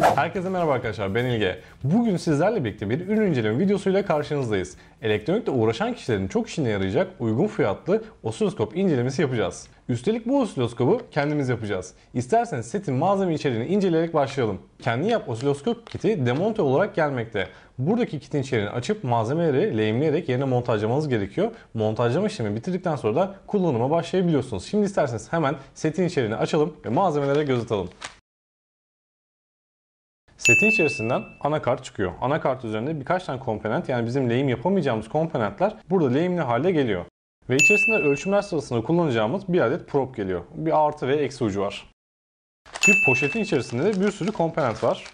Herkese merhaba arkadaşlar ben İlge. Bugün sizlerle birlikte bir ürün inceleme videosuyla karşınızdayız. Elektronikte uğraşan kişilerin çok işine yarayacak uygun fiyatlı osiloskop incelemesi yapacağız. Üstelik bu osiloskopu kendimiz yapacağız. İsterseniz setin malzeme içeriğini inceleyerek başlayalım. Kendi yap osiloskop kiti demonte olarak gelmekte. Buradaki kitin içeriğini açıp malzemeleri lehimleyerek yerine montajlamanız gerekiyor. Montajlama işlemi bitirdikten sonra da kullanıma başlayabiliyorsunuz. Şimdi isterseniz hemen setin içeriğini açalım ve malzemelere göz atalım. Setin içerisinden anakart çıkıyor. Anakart üzerinde birkaç tane komponent yani bizim lehim yapamayacağımız komponentler burada lehimli hale geliyor. Ve içerisinde ölçümler sırasında kullanacağımız bir adet prop geliyor. Bir artı ve eksi ucu var. Bir poşetin içerisinde de bir sürü komponent var.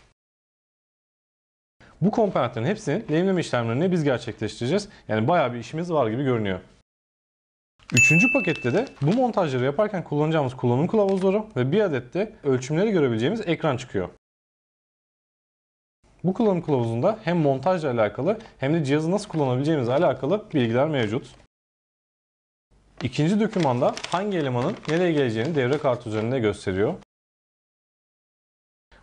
Bu komponentlerin hepsini lehimleme işlemlerini biz gerçekleştireceğiz. Yani bayağı bir işimiz var gibi görünüyor. Üçüncü pakette de bu montajları yaparken kullanacağımız kullanım kılavuzları ve bir adet de ölçümleri görebileceğimiz ekran çıkıyor. Bu kullanım kılavuzunda hem montajla alakalı hem de cihazı nasıl kullanabileceğimizle alakalı bilgiler mevcut. İkinci dokümanda hangi elemanın nereye geleceğini devre kartı üzerinde gösteriyor.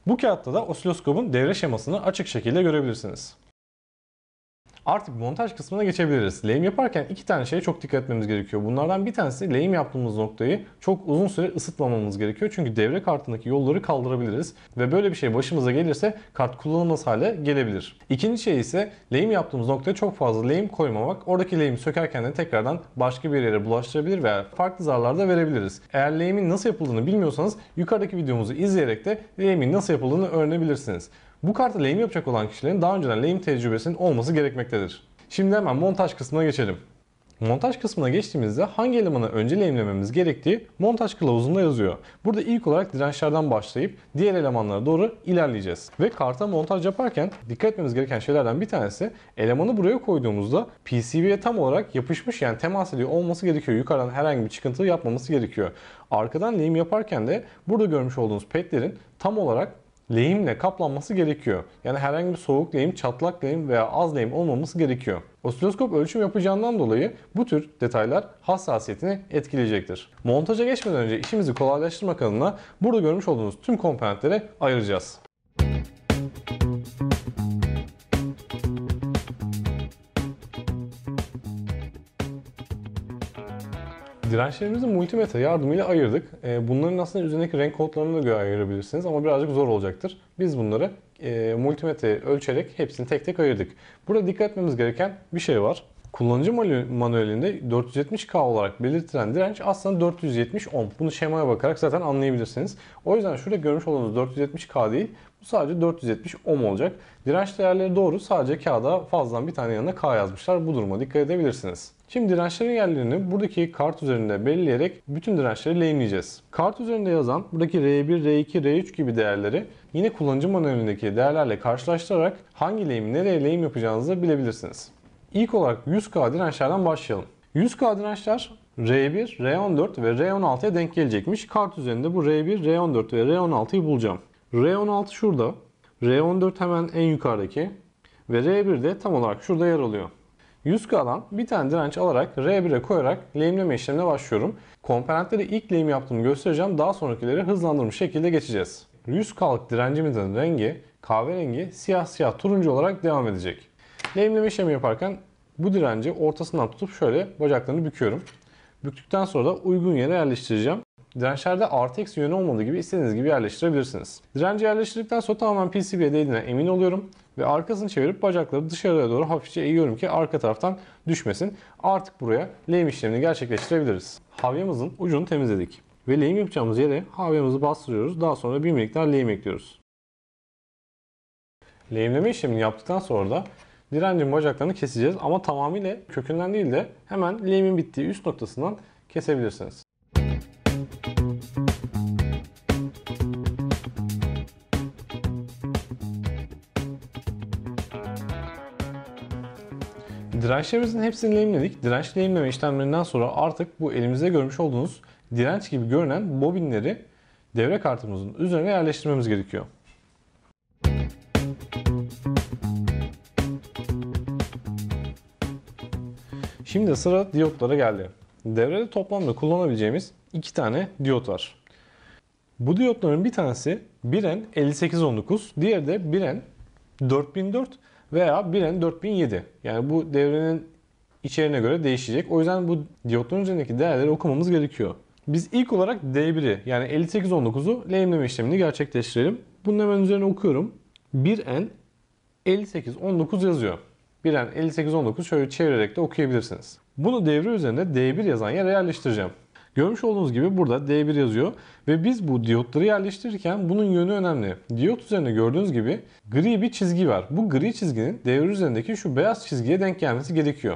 Bu kağıtta da osiloskopun devre şemasını açık şekilde görebilirsiniz. Artık montaj kısmına geçebiliriz. Lehim yaparken iki tane şeye çok dikkat etmemiz gerekiyor. Bunlardan bir tanesi lehim yaptığımız noktayı çok uzun süre ısıtmamamız gerekiyor. Çünkü devre kartındaki yolları kaldırabiliriz ve böyle bir şey başımıza gelirse kart kullanılmaz hale gelebilir. İkinci şey ise lehim yaptığımız noktaya çok fazla lehim koymamak. Oradaki lehimi sökerken de tekrardan başka bir yere bulaştırabilir veya farklı zararlarda verebiliriz. Eğer lehimin nasıl yapıldığını bilmiyorsanız yukarıdaki videomuzu izleyerek de lehimin nasıl yapıldığını öğrenebilirsiniz. Bu kartı lehim yapacak olan kişilerin daha önceden lehim tecrübesinin olması gerekmektedir. Şimdi hemen montaj kısmına geçelim. Montaj kısmına geçtiğimizde hangi elemanı önce lehimlememiz gerektiği montaj kılavuzunda yazıyor. Burada ilk olarak dirençlerden başlayıp diğer elemanlara doğru ilerleyeceğiz. Ve karta montaj yaparken dikkat etmemiz gereken şeylerden bir tanesi elemanı buraya koyduğumuzda PCB'ye tam olarak yapışmış yani temas ediyor olması gerekiyor. Yukarıdan herhangi bir çıkıntı yapmaması gerekiyor. Arkadan lehim yaparken de burada görmüş olduğunuz petlerin tam olarak lehimle kaplanması gerekiyor. Yani herhangi bir soğuk lehim, çatlak lehim veya az lehim olmaması gerekiyor. Osiloskop ölçüm yapacağından dolayı bu tür detaylar hassasiyetini etkileyecektir. Montaja geçmeden önce işimizi kolaylaştırmak adına burada görmüş olduğunuz tüm komponentleri ayıracağız. Dirençlerimizi multimeta yardımıyla ayırdık. E, bunların aslında üzerindeki renk kodlarını da göre ayırabilirsiniz ama birazcık zor olacaktır. Biz bunları e, multimetre ölçerek hepsini tek tek ayırdık. Burada dikkat etmemiz gereken bir şey var. Kullanıcı manuelinde 470K olarak belirtilen direnç aslında 470 ohm. Bunu şemaya bakarak zaten anlayabilirsiniz. O yüzden şurada görmüş olduğunuz 470K değil, sadece 470 ohm olacak. Direnç değerleri doğru sadece kağıda fazladan bir tane yanına K yazmışlar. Bu duruma dikkat edebilirsiniz. Şimdi dirençlerin yerlerini buradaki kart üzerinde belirleyerek bütün dirençleri lehimleyeceğiz. Kart üzerinde yazan buradaki R1, R2, R3 gibi değerleri yine kullanıcı manuelindeki değerlerle karşılaştırarak hangi lehimi nereye lehim yapacağınızı bilebilirsiniz. İlk olarak 100K dirençlerden başlayalım. 100K dirençler R1, R14 ve R16'ya denk gelecekmiş. Kart üzerinde bu R1, R14 ve R16'yı bulacağım. R16 şurada. R14 hemen en yukarıdaki. Ve R1 de tam olarak şurada yer alıyor. 100K'dan bir tane direnç alarak R1'e koyarak lehimleme işlemine başlıyorum. Komponentleri ilk lehim yaptığımı göstereceğim. Daha sonrakileri hızlandırmış şekilde geçeceğiz. 100K'lık direncimizin rengi kahverengi siyah siyah turuncu olarak devam edecek. Lehimleme işlemi yaparken bu direnci ortasından tutup şöyle bacaklarını büküyorum. Büktükten sonra da uygun yere yerleştireceğim. Dirençlerde RTX yönü olmadığı gibi istediğiniz gibi yerleştirebilirsiniz. Direnci yerleştirdikten sonra tamamen PCB'ye değdiğine emin oluyorum ve arkasını çevirip bacakları dışarıya doğru hafifçe eğiyorum ki arka taraftan düşmesin. Artık buraya lehim işlemini gerçekleştirebiliriz. Havyamızın ucunu temizledik ve lehim yapacağımız yere havyamızı bastırıyoruz. Daha sonra bir miktar lehim ekliyoruz. Lehimleme işlemini yaptıktan sonra da direncin bacaklarını keseceğiz ama tamamıyla kökünden değil de hemen lehimin bittiği üst noktasından kesebilirsiniz. dirençlerimizin hepsini lehimledik. Direnç lehimleme işlemlerinden sonra artık bu elimizde görmüş olduğunuz direnç gibi görünen bobinleri devre kartımızın üzerine yerleştirmemiz gerekiyor. Şimdi sıra diyotlara geldi. Devrede toplamda kullanabileceğimiz iki tane diyot var. Bu diyotların bir tanesi 1N5819, diğeri de 1N4004 veya Biren 4007. Yani bu devrenin içeriğine göre değişecek. O yüzden bu diyotların üzerindeki değerleri okumamız gerekiyor. Biz ilk olarak D1'i yani 5819'u lehimleme işlemini gerçekleştirelim. Bunun hemen üzerine okuyorum. 1N 5819 yazıyor. 1N 5819 şöyle çevirerek de okuyabilirsiniz. Bunu devre üzerinde D1 yazan yere yerleştireceğim. Görmüş olduğunuz gibi burada D1 yazıyor ve biz bu diyotları yerleştirirken bunun yönü önemli. Diyot üzerinde gördüğünüz gibi gri bir çizgi var. Bu gri çizginin devre üzerindeki şu beyaz çizgiye denk gelmesi gerekiyor.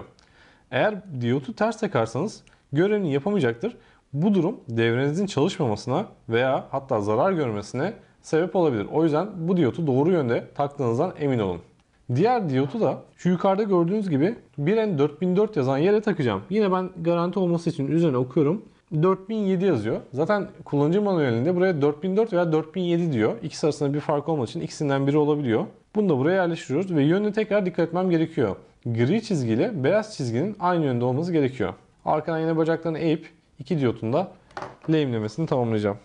Eğer diyotu ters takarsanız görevini yapamayacaktır. Bu durum devrenizin çalışmamasına veya hatta zarar görmesine sebep olabilir. O yüzden bu diyotu doğru yönde taktığınızdan emin olun. Diğer diyotu da şu yukarıda gördüğünüz gibi 1N4004 yazan yere takacağım. Yine ben garanti olması için üzerine okuyorum. 4007 yazıyor. Zaten kullanıcı manuelinde buraya 4004 veya 4007 diyor. İkisi arasında bir fark olmadığı için ikisinden biri olabiliyor. Bunu da buraya yerleştiriyoruz ve yönüne tekrar dikkat etmem gerekiyor. Gri çizgi ile beyaz çizginin aynı yönde olması gerekiyor. Arkadan yine bacaklarını eğip iki diyotunda lehimlemesini tamamlayacağım.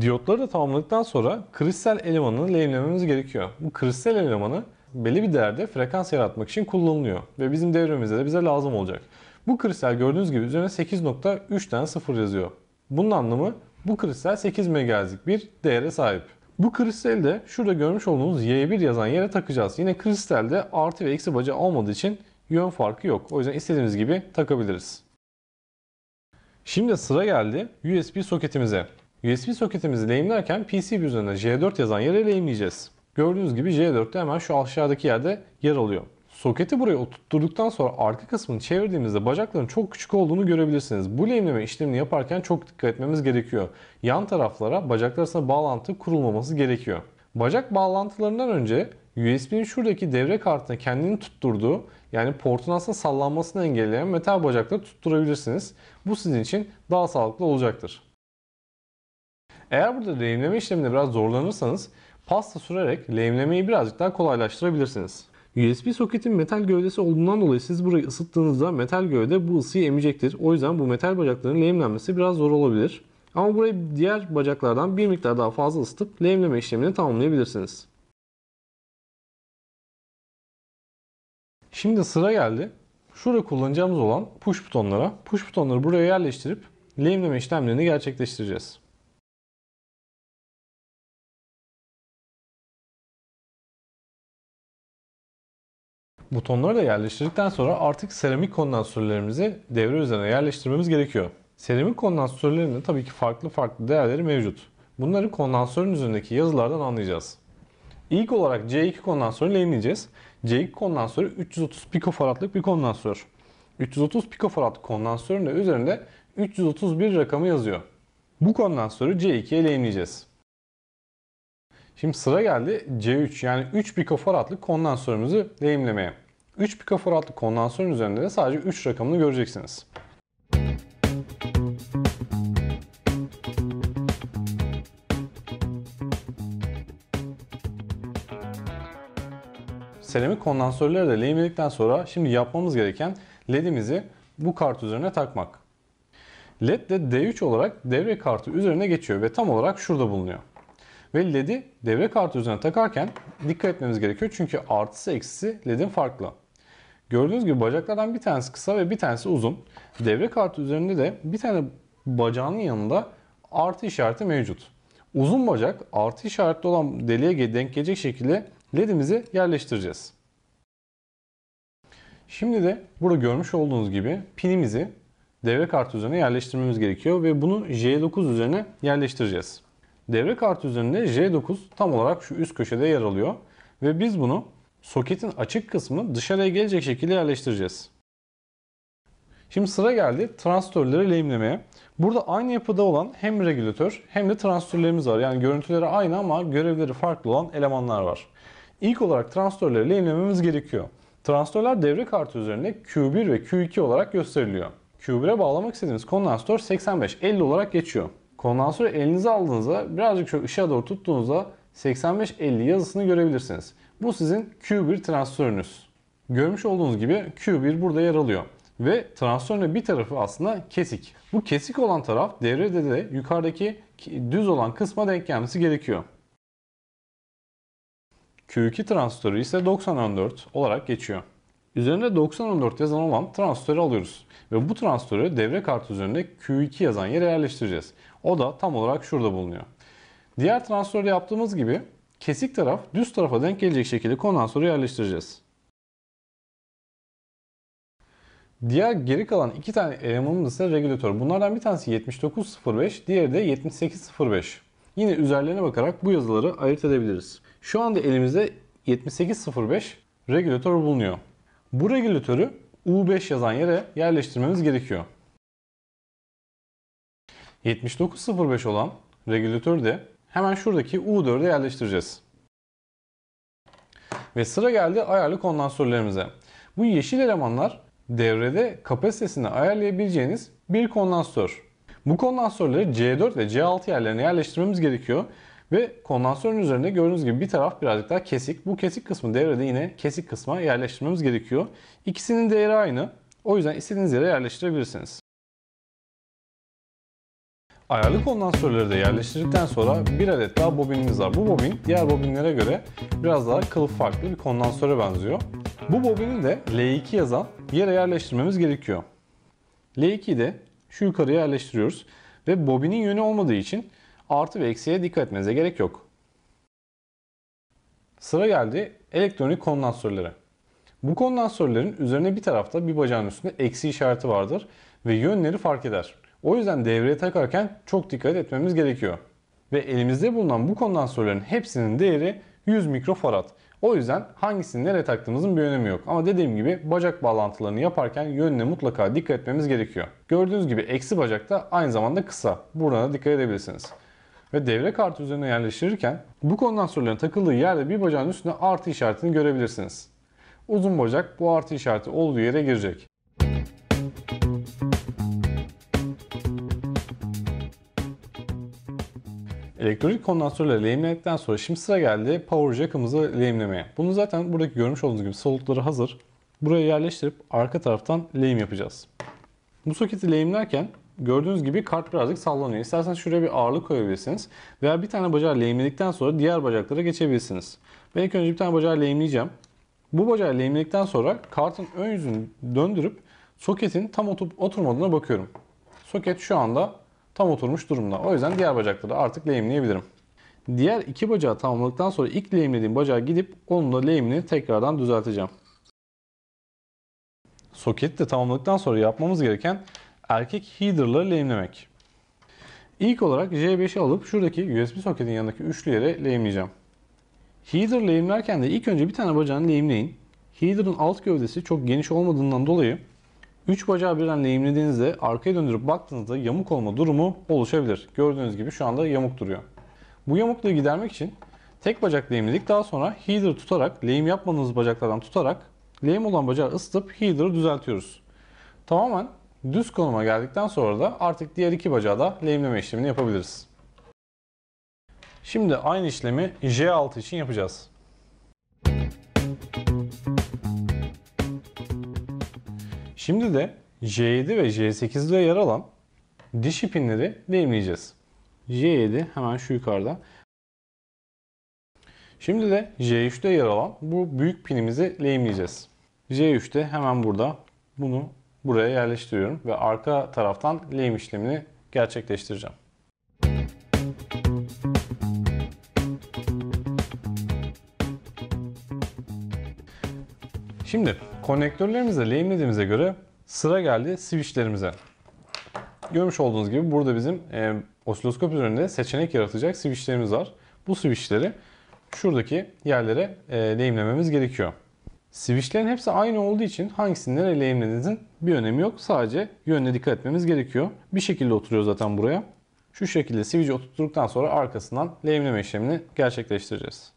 Diyotları da tamamladıktan sonra kristal elemanını lehimlememiz gerekiyor. Bu kristal elemanı belli bir değerde frekans yaratmak için kullanılıyor ve bizim devremizde de bize lazım olacak. Bu kristal gördüğünüz gibi üzerine 8.3 tane sıfır yazıyor. Bunun anlamı bu kristal 8 MHz'lik bir değere sahip. Bu kristali de şurada görmüş olduğunuz Y1 yazan yere takacağız. Yine kristalde artı ve eksi bacağı olmadığı için yön farkı yok. O yüzden istediğimiz gibi takabiliriz. Şimdi sıra geldi USB soketimize. USB soketimizi lehimlerken PCB üzerine J4 yazan yere lehimleyeceğiz. Gördüğünüz gibi J4'te hemen şu aşağıdaki yerde yer alıyor. Soketi buraya oturtturduktan sonra arka kısmını çevirdiğimizde bacakların çok küçük olduğunu görebilirsiniz. Bu lehimleme işlemini yaparken çok dikkat etmemiz gerekiyor. Yan taraflara bacaklar arasında bağlantı kurulmaması gerekiyor. Bacak bağlantılarından önce USB'nin şuradaki devre kartına kendini tutturduğu yani portun aslında sallanmasını engelleyen metal bacakları tutturabilirsiniz. Bu sizin için daha sağlıklı olacaktır. Eğer burada lehimleme işleminde biraz zorlanırsanız pasta sürerek lehimlemeyi birazcık daha kolaylaştırabilirsiniz. USB soketin metal gövdesi olduğundan dolayı siz burayı ısıttığınızda metal gövde bu ısıyı emecektir. O yüzden bu metal bacakların lehimlenmesi biraz zor olabilir. Ama burayı diğer bacaklardan bir miktar daha fazla ısıtıp lehimleme işlemini tamamlayabilirsiniz. Şimdi sıra geldi. Şurada kullanacağımız olan push butonlara. Push butonları buraya yerleştirip lehimleme işlemlerini gerçekleştireceğiz. Butonları da yerleştirdikten sonra artık seramik kondansörlerimizi devre üzerine yerleştirmemiz gerekiyor. Seramik kondansatörlerinin tabii ki farklı farklı değerleri mevcut. Bunları kondansörün üzerindeki yazılardan anlayacağız. İlk olarak C2 kondansatörü lehimleyeceğiz. C2 kondansörü 330 pikofaradlık bir kondansör. 330 pikofarad kondansörün de üzerinde 331 rakamı yazıyor. Bu kondansörü C2'ye lehimleyeceğiz. Şimdi sıra geldi C3 yani 3 pikofaradlık kondansörümüzü deyimlemeye. 3 pikofaradlı kondansörün üzerinde de sadece 3 rakamını göreceksiniz. Seramik kondansörleri de lehimledikten sonra şimdi yapmamız gereken LED'imizi bu kart üzerine takmak. LED de D3 olarak devre kartı üzerine geçiyor ve tam olarak şurada bulunuyor. Ve LED'i devre kartı üzerine takarken dikkat etmemiz gerekiyor. Çünkü artısı eksisi LED'in farklı. Gördüğünüz gibi bacaklardan bir tanesi kısa ve bir tanesi uzun. Devre kartı üzerinde de bir tane bacağının yanında artı işareti mevcut. Uzun bacak artı işaretli olan deliğe denk gelecek şekilde LED'imizi yerleştireceğiz. Şimdi de burada görmüş olduğunuz gibi pinimizi devre kartı üzerine yerleştirmemiz gerekiyor ve bunu J9 üzerine yerleştireceğiz. Devre kartı üzerinde J9 tam olarak şu üst köşede yer alıyor. Ve biz bunu soketin açık kısmı dışarıya gelecek şekilde yerleştireceğiz. Şimdi sıra geldi transistörleri lehimlemeye. Burada aynı yapıda olan hem regülatör hem de transistörlerimiz var. Yani görüntüleri aynı ama görevleri farklı olan elemanlar var. İlk olarak transistörleri lehimlememiz gerekiyor. Transistörler devre kartı üzerinde Q1 ve Q2 olarak gösteriliyor. Q1'e bağlamak istediğimiz kondansatör 8550 olarak geçiyor. Kondansörü elinize aldığınızda birazcık şöyle ışığa doğru tuttuğunuzda 8550 yazısını görebilirsiniz. Bu sizin Q1 transistörünüz. Görmüş olduğunuz gibi Q1 burada yer alıyor. Ve transistörün bir tarafı aslında kesik. Bu kesik olan taraf devrede de yukarıdaki düz olan kısma denk gelmesi gerekiyor. Q2 transistörü ise 9014 olarak geçiyor. Üzerinde 9014 yazan olan transistörü alıyoruz ve bu transistörü devre kartı üzerinde Q2 yazan yere yerleştireceğiz. O da tam olarak şurada bulunuyor. Diğer transistörde yaptığımız gibi kesik taraf düz tarafa denk gelecek şekilde kondansörü yerleştireceğiz. Diğer geri kalan iki tane elemanımız ise regülatör. Bunlardan bir tanesi 7905, diğeri de 7805. Yine üzerlerine bakarak bu yazıları ayırt edebiliriz. Şu anda elimizde 7805 regülatör bulunuyor. Bu regülatörü U5 yazan yere yerleştirmemiz gerekiyor. 7905 olan regülatörü de hemen şuradaki U4'e yerleştireceğiz. Ve sıra geldi ayarlı kondansörlerimize. Bu yeşil elemanlar devrede kapasitesini ayarlayabileceğiniz bir kondansör. Bu kondansörleri C4 ve C6 yerlerine yerleştirmemiz gerekiyor. Ve kondansörün üzerinde gördüğünüz gibi bir taraf birazcık daha kesik. Bu kesik kısmı devrede yine kesik kısma yerleştirmemiz gerekiyor. İkisinin değeri aynı. O yüzden istediğiniz yere yerleştirebilirsiniz. Ayarlı kondansatörleri de yerleştirdikten sonra bir adet daha bobinimiz var. Bu bobin diğer bobinlere göre biraz daha kılıf farklı bir kondansöre benziyor. Bu bobini de L2 yazan yere yerleştirmemiz gerekiyor. L2'yi de şu yukarıya yerleştiriyoruz ve bobinin yönü olmadığı için artı ve eksiye dikkat etmenize gerek yok. Sıra geldi elektronik kondansörlere. Bu kondansörlerin üzerine bir tarafta bir bacağın üstünde eksi işareti vardır ve yönleri fark eder. O yüzden devreye takarken çok dikkat etmemiz gerekiyor. Ve elimizde bulunan bu kondansörlerin hepsinin değeri 100 mikrofarad. O yüzden hangisini nereye taktığımızın bir önemi yok. Ama dediğim gibi bacak bağlantılarını yaparken yönüne mutlaka dikkat etmemiz gerekiyor. Gördüğünüz gibi eksi bacak da aynı zamanda kısa. Buradan da dikkat edebilirsiniz. Ve devre kartı üzerine yerleştirirken bu kondansörlerin takıldığı yerde bir bacağın üstünde artı işaretini görebilirsiniz. Uzun bacak bu artı işareti olduğu yere girecek. Elektronik kondansatörle lehimledikten sonra şimdi sıra geldi power jack'ımızı lehimlemeye. Bunu zaten buradaki görmüş olduğunuz gibi solukları hazır. Buraya yerleştirip arka taraftan lehim yapacağız. Bu soketi lehimlerken gördüğünüz gibi kart birazcık sallanıyor. İsterseniz şuraya bir ağırlık koyabilirsiniz. Veya bir tane bacağı lehimledikten sonra diğer bacaklara geçebilirsiniz. Ben ilk önce bir tane bacağı lehimleyeceğim. Bu bacağı lehimledikten sonra kartın ön yüzünü döndürüp soketin tam oturup oturmadığına bakıyorum. Soket şu anda tam oturmuş durumda. O yüzden diğer bacakları artık lehimleyebilirim. Diğer iki bacağı tamamladıktan sonra ilk lehimlediğim bacağa gidip onun da lehimini tekrardan düzelteceğim. Soketi de tamamladıktan sonra yapmamız gereken erkek header'ları lehimlemek. İlk olarak J5'i alıp şuradaki USB soketin yanındaki üçlü yere lehimleyeceğim. Header lehimlerken de ilk önce bir tane bacağını lehimleyin. Header'ın alt gövdesi çok geniş olmadığından dolayı 3 bacağı birden lehimlediğinizde arkaya döndürüp baktığınızda yamuk olma durumu oluşabilir. Gördüğünüz gibi şu anda yamuk duruyor. Bu yamukluğu gidermek için tek bacak lehimledik. Daha sonra header tutarak, lehim yapmadığınız bacaklardan tutarak lehim olan bacağı ısıtıp header'ı düzeltiyoruz. Tamamen düz konuma geldikten sonra da artık diğer iki bacağı da lehimleme işlemini yapabiliriz. Şimdi aynı işlemi J6 için yapacağız. Şimdi de J7 ve J8'de yer alan dişi pinleri deneyimleyeceğiz. J7 hemen şu yukarıda. Şimdi de J3'te yer alan bu büyük pinimizi lehimleyeceğiz. J3'te hemen burada bunu buraya yerleştiriyorum ve arka taraftan lehim işlemini gerçekleştireceğim. Şimdi Konnektörlerimizi lehimlediğimize göre sıra geldi switchlerimize. Görmüş olduğunuz gibi burada bizim e, osiloskop üzerinde seçenek yaratacak switchlerimiz var. Bu switchleri şuradaki yerlere e, lehimlememiz gerekiyor. Switchlerin hepsi aynı olduğu için hangisini nereye lehimlediğinizin bir önemi yok. Sadece yönüne dikkat etmemiz gerekiyor. Bir şekilde oturuyor zaten buraya. Şu şekilde switch'i oturttuktan sonra arkasından lehimleme işlemini gerçekleştireceğiz.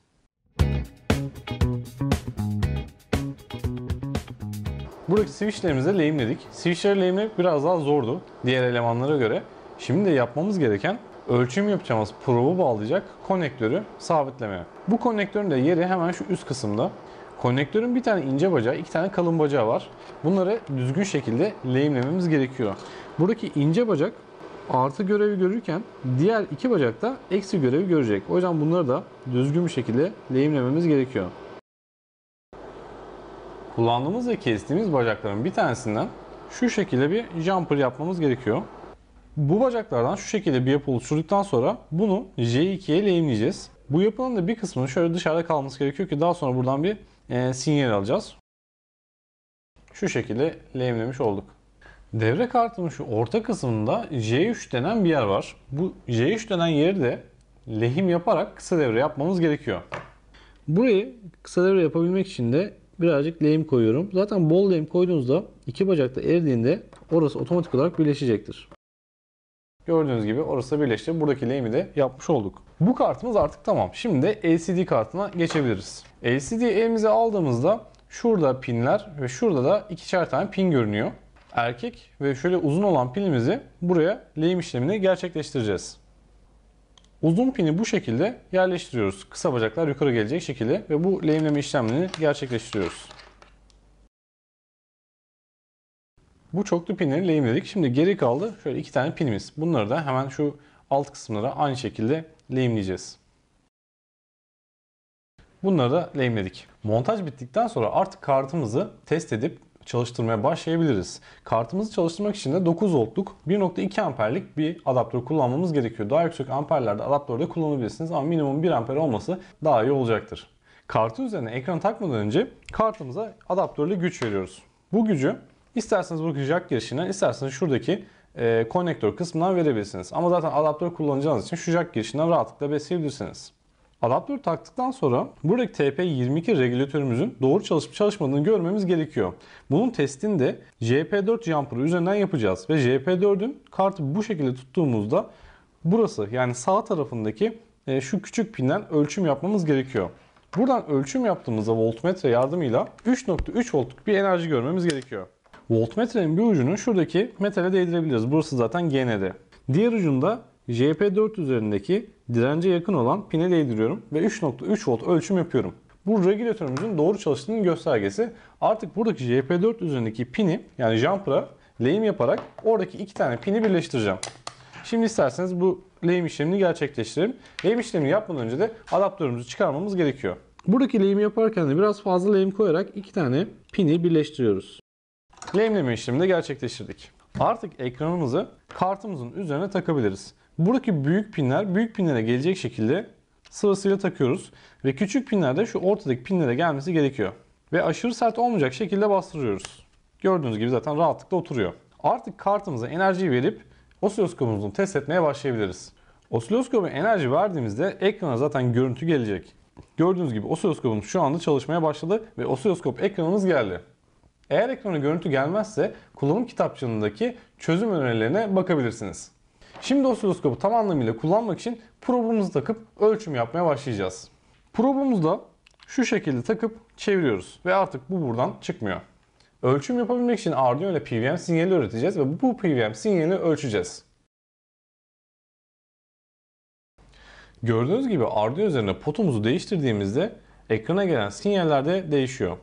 Buradaki switchlerimizi lehimledik. Switchleri lehimlemek biraz daha zordu diğer elemanlara göre. Şimdi de yapmamız gereken ölçüm yapacağımız probu bağlayacak konnektörü sabitleme. Bu konnektörün de yeri hemen şu üst kısımda. Konnektörün bir tane ince bacağı, iki tane kalın bacağı var. Bunları düzgün şekilde lehimlememiz gerekiyor. Buradaki ince bacak artı görevi görürken diğer iki bacak da eksi görevi görecek. O yüzden bunları da düzgün bir şekilde lehimlememiz gerekiyor. Kullandığımız ve kestiğimiz bacakların bir tanesinden şu şekilde bir jumper yapmamız gerekiyor. Bu bacaklardan şu şekilde bir yapı oluşturduktan sonra bunu J2'ye lehimleyeceğiz. Bu yapının da bir kısmının şöyle dışarıda kalması gerekiyor ki daha sonra buradan bir e, sinyal alacağız. Şu şekilde lehimlemiş olduk. Devre kartının şu orta kısmında J3 denen bir yer var. Bu J3 denen yeri de lehim yaparak kısa devre yapmamız gerekiyor. Burayı kısa devre yapabilmek için de birazcık lehim koyuyorum. Zaten bol lehim koyduğunuzda iki bacak da eridiğinde orası otomatik olarak birleşecektir. Gördüğünüz gibi orası da birleşti. Buradaki lehimi de yapmış olduk. Bu kartımız artık tamam. Şimdi de LCD kartına geçebiliriz. LCD elimize aldığımızda şurada pinler ve şurada da ikişer tane pin görünüyor. Erkek ve şöyle uzun olan pinimizi buraya lehim işlemini gerçekleştireceğiz. Uzun pini bu şekilde yerleştiriyoruz. Kısa bacaklar yukarı gelecek şekilde ve bu lehimleme işlemini gerçekleştiriyoruz. Bu çoklu pinleri lehimledik. Şimdi geri kaldı şöyle iki tane pinimiz. Bunları da hemen şu alt kısımlara aynı şekilde lehimleyeceğiz. Bunları da lehimledik. Montaj bittikten sonra artık kartımızı test edip çalıştırmaya başlayabiliriz. Kartımızı çalıştırmak için de 9 voltluk 1.2 amperlik bir adaptör kullanmamız gerekiyor. Daha yüksek amperlerde adaptörde kullanabilirsiniz ama minimum 1 amper olması daha iyi olacaktır. Kartı üzerine ekran takmadan önce kartımıza adaptörle güç veriyoruz. Bu gücü isterseniz bu jack girişinden isterseniz şuradaki e, konnektör kısmından verebilirsiniz. Ama zaten adaptör kullanacağınız için şu jack girişinden rahatlıkla besleyebilirsiniz. Adaptörü taktıktan sonra buradaki TP22 regülatörümüzün doğru çalışıp çalışmadığını görmemiz gerekiyor. Bunun testini de JP4 jumper'ı üzerinden yapacağız ve JP4'ün kartı bu şekilde tuttuğumuzda burası yani sağ tarafındaki e, şu küçük pinden ölçüm yapmamız gerekiyor. Buradan ölçüm yaptığımızda voltmetre yardımıyla 3.3 voltluk bir enerji görmemiz gerekiyor. Voltmetrenin bir ucunu şuradaki metale değdirebiliriz. Burası zaten GND. Diğer ucunda JP4 üzerindeki dirence yakın olan pine değdiriyorum ve 3.3 volt ölçüm yapıyorum. Bu regülatörümüzün doğru çalıştığının göstergesi. Artık buradaki JP4 üzerindeki pini yani jumper'a lehim yaparak oradaki iki tane pini birleştireceğim. Şimdi isterseniz bu lehim işlemini gerçekleştirelim. Lehim işlemini yapmadan önce de adaptörümüzü çıkarmamız gerekiyor. Buradaki lehim yaparken de biraz fazla lehim koyarak iki tane pini birleştiriyoruz. Lehimleme işlemini de gerçekleştirdik. Artık ekranımızı kartımızın üzerine takabiliriz. Buradaki büyük pinler büyük pinlere gelecek şekilde sırasıyla takıyoruz. Ve küçük pinler de şu ortadaki pinlere gelmesi gerekiyor. Ve aşırı sert olmayacak şekilde bastırıyoruz. Gördüğünüz gibi zaten rahatlıkla oturuyor. Artık kartımıza enerji verip osiloskopumuzu test etmeye başlayabiliriz. Osiloskopa enerji verdiğimizde ekrana zaten görüntü gelecek. Gördüğünüz gibi osiloskopumuz şu anda çalışmaya başladı ve osiloskop ekranımız geldi. Eğer ekrana görüntü gelmezse kullanım kitapçığındaki çözüm önerilerine bakabilirsiniz. Şimdi osiloskopu tam anlamıyla kullanmak için probumuzu takıp ölçüm yapmaya başlayacağız. Probumuzu da şu şekilde takıp çeviriyoruz ve artık bu buradan çıkmıyor. Ölçüm yapabilmek için Arduino ile PWM sinyali üreteceğiz ve bu PWM sinyalini ölçeceğiz. Gördüğünüz gibi Arduino üzerine potumuzu değiştirdiğimizde ekrana gelen sinyaller de değişiyor.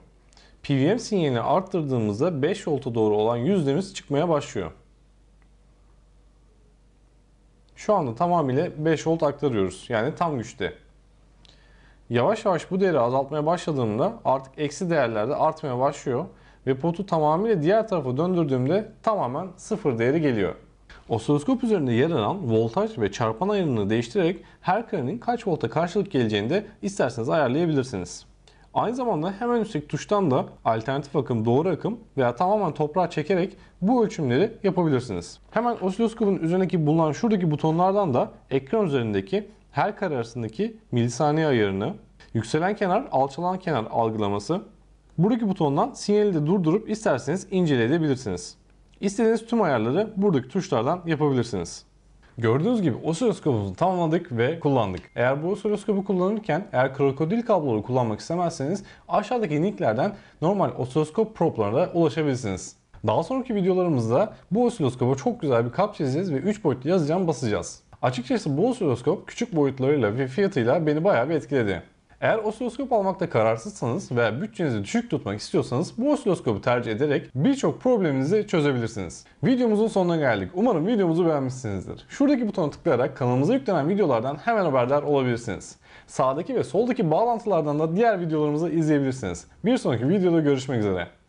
PWM sinyalini arttırdığımızda 5 volta doğru olan yüzdemiz çıkmaya başlıyor. Şu anda tamamıyla 5 volt aktarıyoruz. Yani tam güçte. Yavaş yavaş bu değeri azaltmaya başladığımda artık eksi değerlerde artmaya başlıyor. Ve potu tamamıyla diğer tarafa döndürdüğümde tamamen sıfır değeri geliyor. Osiloskop üzerinde yer alan voltaj ve çarpan ayarını değiştirerek her karenin kaç volta karşılık geleceğini de isterseniz ayarlayabilirsiniz. Aynı zamanda hemen üstteki tuştan da alternatif akım, doğru akım veya tamamen toprağa çekerek bu ölçümleri yapabilirsiniz. Hemen osiloskopun üzerindeki bulunan şuradaki butonlardan da ekran üzerindeki her kare arasındaki milisaniye ayarını, yükselen kenar, alçalan kenar algılaması, buradaki butondan sinyali de durdurup isterseniz inceleyebilirsiniz. İstediğiniz tüm ayarları buradaki tuşlardan yapabilirsiniz. Gördüğünüz gibi oscilloskopumuzu tamamladık ve kullandık. Eğer bu oscilloskopu kullanırken eğer krokodil kabloları kullanmak istemezseniz aşağıdaki linklerden normal oscilloskop proplarına da ulaşabilirsiniz. Daha sonraki videolarımızda bu oscilloskopa çok güzel bir kap çizeceğiz ve 3 boyutlu yazacağım basacağız. Açıkçası bu oscilloskop küçük boyutlarıyla ve fiyatıyla beni bayağı bir etkiledi. Eğer osiloskop almakta kararsızsanız ve bütçenizi düşük tutmak istiyorsanız bu osiloskopu tercih ederek birçok probleminizi çözebilirsiniz. Videomuzun sonuna geldik. Umarım videomuzu beğenmişsinizdir. Şuradaki butona tıklayarak kanalımıza yüklenen videolardan hemen haberdar olabilirsiniz. Sağdaki ve soldaki bağlantılardan da diğer videolarımızı izleyebilirsiniz. Bir sonraki videoda görüşmek üzere.